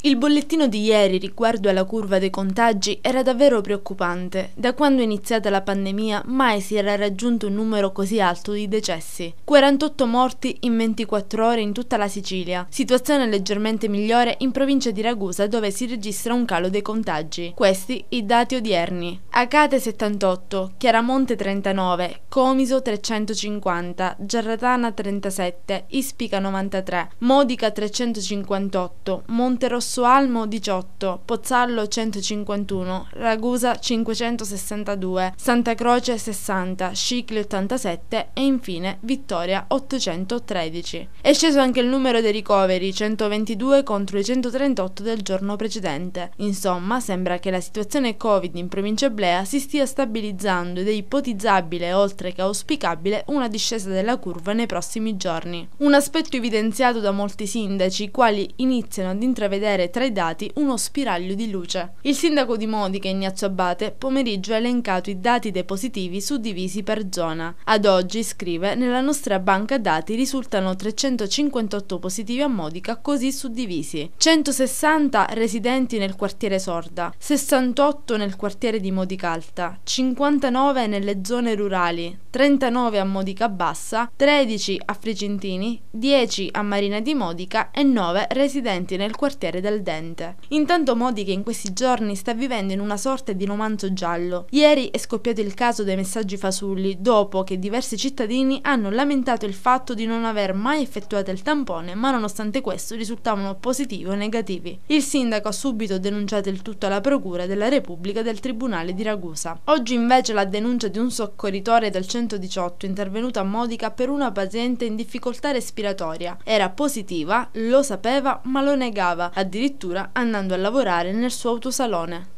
Il bollettino di ieri riguardo alla curva dei contagi era davvero preoccupante. Da quando è iniziata la pandemia mai si era raggiunto un numero così alto di decessi. 48 morti in 24 ore in tutta la Sicilia. Situazione leggermente migliore in provincia di Ragusa dove si registra un calo dei contagi. Questi i dati odierni. Acate 78, Chiaramonte 39, Comiso 350, Giarratana 37, Ispica 93, Modica 358, Monterosso Grossoalmo 18, Pozzallo 151, Ragusa 562, Santa Croce 60, Scicli 87 e infine Vittoria 813. È sceso anche il numero dei ricoveri, 122 contro i 138 del giorno precedente. Insomma, sembra che la situazione Covid in provincia Blea si stia stabilizzando ed è ipotizzabile, oltre che auspicabile, una discesa della curva nei prossimi giorni. Un aspetto evidenziato da molti sindaci, i quali iniziano ad intravedere vedere tra i dati uno spiraglio di luce. Il sindaco di Modica, Ignazio Abate, pomeriggio ha elencato i dati dei positivi suddivisi per zona. Ad oggi, scrive, nella nostra banca dati risultano 358 positivi a Modica così suddivisi. 160 residenti nel quartiere Sorda, 68 nel quartiere di Modica Alta, 59 nelle zone rurali, 39 a Modica Bassa, 13 a Fricintini, 10 a Marina di Modica e 9 residenti nel quartiere da del dente. Intanto Modica in questi giorni sta vivendo in una sorta di romanzo giallo. Ieri è scoppiato il caso dei messaggi fasulli dopo che diversi cittadini hanno lamentato il fatto di non aver mai effettuato il tampone ma nonostante questo risultavano positivi o negativi. Il sindaco ha subito denunciato il tutto alla procura della Repubblica del Tribunale di Ragusa. Oggi invece la denuncia di un soccorritore del 118 intervenuto a Modica per una paziente in difficoltà respiratoria. Era positiva, lo sapeva ma lo negava. Addirittura addirittura andando a lavorare nel suo autosalone.